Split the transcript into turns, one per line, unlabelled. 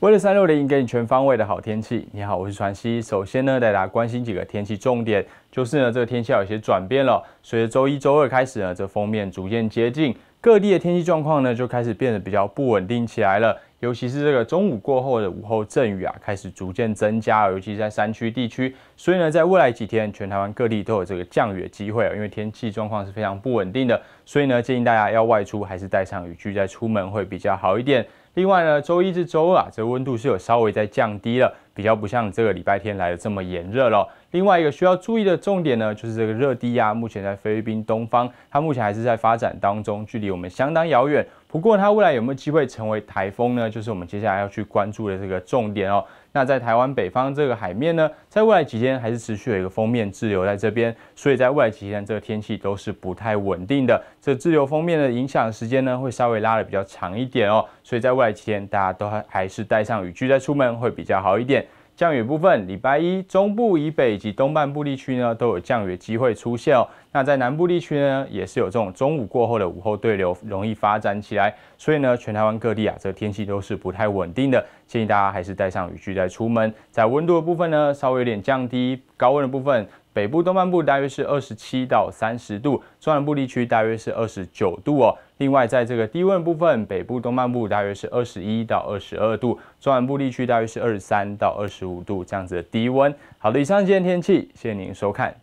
为了三六零给你全方位的好天气，你好，我是传熙。首先呢，带大家关心几个天气重点，就是呢，这个天气有些转变了。随着周一、周二开始呢，这封面逐渐接近，各地的天气状况呢，就开始变得比较不稳定起来了。尤其是这个中午过后的午后阵雨啊，开始逐渐增加，尤其在山区地区。所以呢，在未来几天，全台湾各地都有这个降雨的机会啊，因为天气状况是非常不稳定的。所以呢，建议大家要外出，还是带上雨具再出门会比较好一点。另外呢，周一至周二啊，这温度是有稍微在降低了。比较不像这个礼拜天来的这么炎热了。另外一个需要注意的重点呢，就是这个热低压目前在菲律宾东方，它目前还是在发展当中，距离我们相当遥远。不过它未来有没有机会成为台风呢？就是我们接下来要去关注的这个重点哦。那在台湾北方这个海面呢，在未来几天还是持续有一个封面滞留在这边，所以在未来几天这个天气都是不太稳定的。这滞留封面的影响时间呢，会稍微拉的比较长一点哦。所以在未来几天，大家都还还是带上雨具再出门会比较好一点。降雨部分，礼拜一中部以北以及东半部地区呢，都有降雨机会出现哦。那在南部地区呢，也是有这种中午过后的午后对流容易发展起来，所以呢，全台湾各地啊，这天气都是不太稳定的，建议大家还是带上雨具再出门。在温度的部分呢，稍微有点降低。高温的部分，北部东半部大约是二十七到三十度，中南部地区大约是二十九度哦。另外，在这个低温部分，北部东半部大约是二十一到二十二度，中南部地区大约是二十三到二十五度这样子的低温。好的，以上今天天气，谢谢您收看。